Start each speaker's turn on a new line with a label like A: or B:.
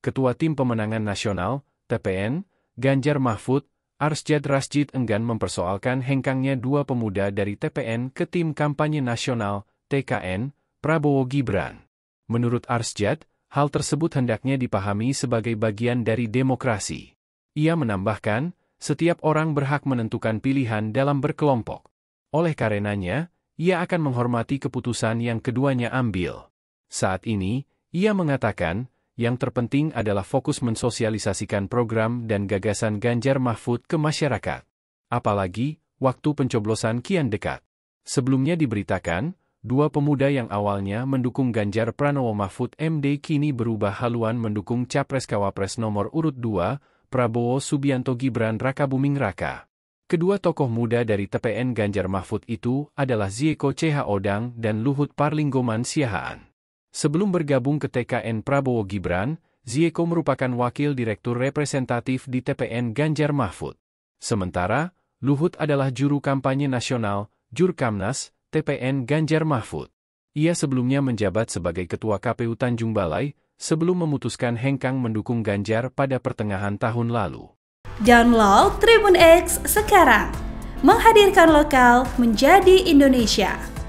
A: Ketua Tim Pemenangan Nasional, TPN, Ganjar Mahfud, Arsjad Rasjid enggan mempersoalkan hengkangnya dua pemuda dari TPN ke tim kampanye nasional, TKN, Prabowo Gibran. Menurut Arsjad, hal tersebut hendaknya dipahami sebagai bagian dari demokrasi. Ia menambahkan, setiap orang berhak menentukan pilihan dalam berkelompok. Oleh karenanya, ia akan menghormati keputusan yang keduanya ambil. Saat ini, ia mengatakan, yang terpenting adalah fokus mensosialisasikan program dan gagasan Ganjar Mahfud ke masyarakat. Apalagi, waktu pencoblosan kian dekat. Sebelumnya diberitakan, dua pemuda yang awalnya mendukung Ganjar Pranowo Mahfud MD kini berubah haluan mendukung Capres-Cawapres nomor urut 2, Prabowo Subianto Gibran Raka Buming Raka. Kedua tokoh muda dari TPN Ganjar Mahfud itu adalah Zieko CH Odang dan Luhut Parlinggoman Siahaan. Sebelum bergabung ke TKN Prabowo Gibran, Zieko merupakan wakil direktur representatif di TPN Ganjar Mahfud. Sementara, Luhut adalah juru kampanye nasional, Jurkamnas, TPN Ganjar Mahfud. Ia sebelumnya menjabat sebagai ketua KPU Tanjung Balai, sebelum memutuskan hengkang mendukung Ganjar pada pertengahan tahun lalu. Download Tribun X sekarang. Menghadirkan lokal menjadi Indonesia.